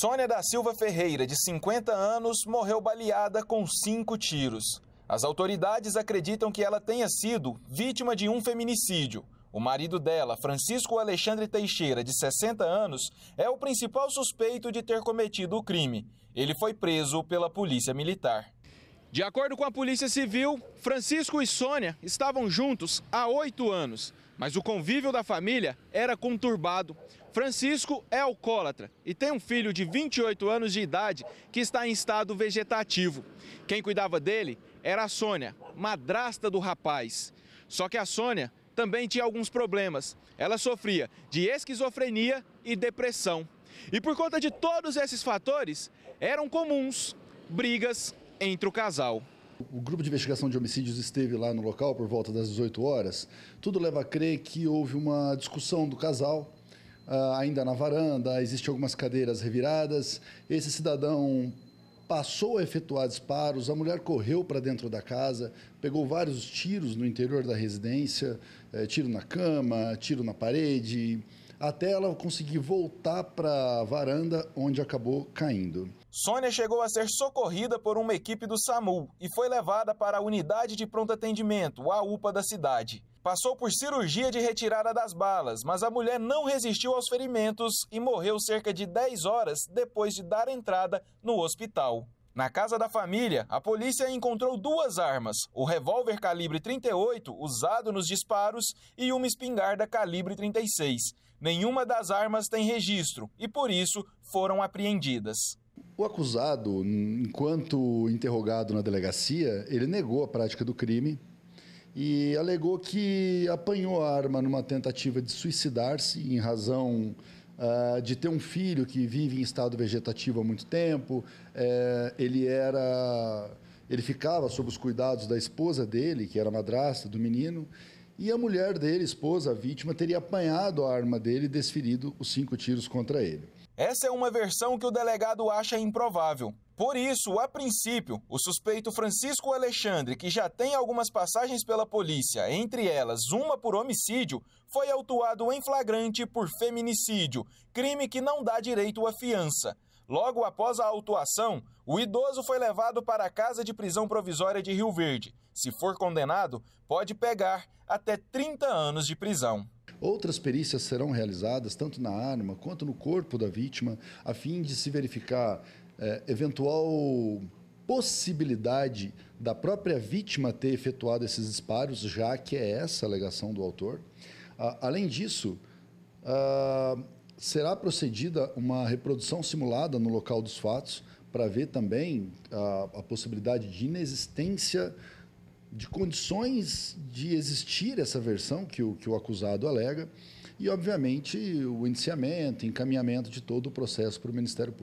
Sônia da Silva Ferreira, de 50 anos, morreu baleada com cinco tiros. As autoridades acreditam que ela tenha sido vítima de um feminicídio. O marido dela, Francisco Alexandre Teixeira, de 60 anos, é o principal suspeito de ter cometido o crime. Ele foi preso pela Polícia Militar. De acordo com a Polícia Civil, Francisco e Sônia estavam juntos há oito anos, mas o convívio da família era conturbado. Francisco é alcoólatra e tem um filho de 28 anos de idade que está em estado vegetativo. Quem cuidava dele era a Sônia, madrasta do rapaz. Só que a Sônia também tinha alguns problemas. Ela sofria de esquizofrenia e depressão. E por conta de todos esses fatores, eram comuns brigas entre o casal. O grupo de investigação de homicídios esteve lá no local por volta das 18 horas. Tudo leva a crer que houve uma discussão do casal, ah, ainda na varanda, existem algumas cadeiras reviradas. Esse cidadão passou a efetuar disparos, a mulher correu para dentro da casa, pegou vários tiros no interior da residência eh, tiro na cama, tiro na parede até ela conseguir voltar para a varanda onde acabou caindo. Sônia chegou a ser socorrida por uma equipe do SAMU e foi levada para a unidade de pronto atendimento, a UPA da cidade. Passou por cirurgia de retirada das balas, mas a mulher não resistiu aos ferimentos e morreu cerca de 10 horas depois de dar entrada no hospital. Na casa da família, a polícia encontrou duas armas: o revólver calibre 38 usado nos disparos e uma espingarda calibre 36. Nenhuma das armas tem registro e por isso foram apreendidas. O acusado, enquanto interrogado na delegacia, ele negou a prática do crime e alegou que apanhou a arma numa tentativa de suicidar-se em razão Uh, de ter um filho que vive em estado vegetativo há muito tempo. Eh, ele era, ele ficava sob os cuidados da esposa dele, que era madrasta do menino, e a mulher dele, esposa, a vítima, teria apanhado a arma dele e desferido os cinco tiros contra ele. Essa é uma versão que o delegado acha improvável. Por isso, a princípio, o suspeito Francisco Alexandre, que já tem algumas passagens pela polícia, entre elas uma por homicídio, foi autuado em flagrante por feminicídio, crime que não dá direito à fiança. Logo após a autuação, o idoso foi levado para a Casa de Prisão Provisória de Rio Verde. Se for condenado, pode pegar até 30 anos de prisão. Outras perícias serão realizadas tanto na arma quanto no corpo da vítima, a fim de se verificar é, eventual possibilidade da própria vítima ter efetuado esses disparos, já que é essa a alegação do autor. Ah, além disso, ah, será procedida uma reprodução simulada no local dos fatos para ver também a, ah, a possibilidade de inexistência de condições de existir essa versão que o, que o acusado alega e, obviamente, o indiciamento, encaminhamento de todo o processo para o Ministério Público.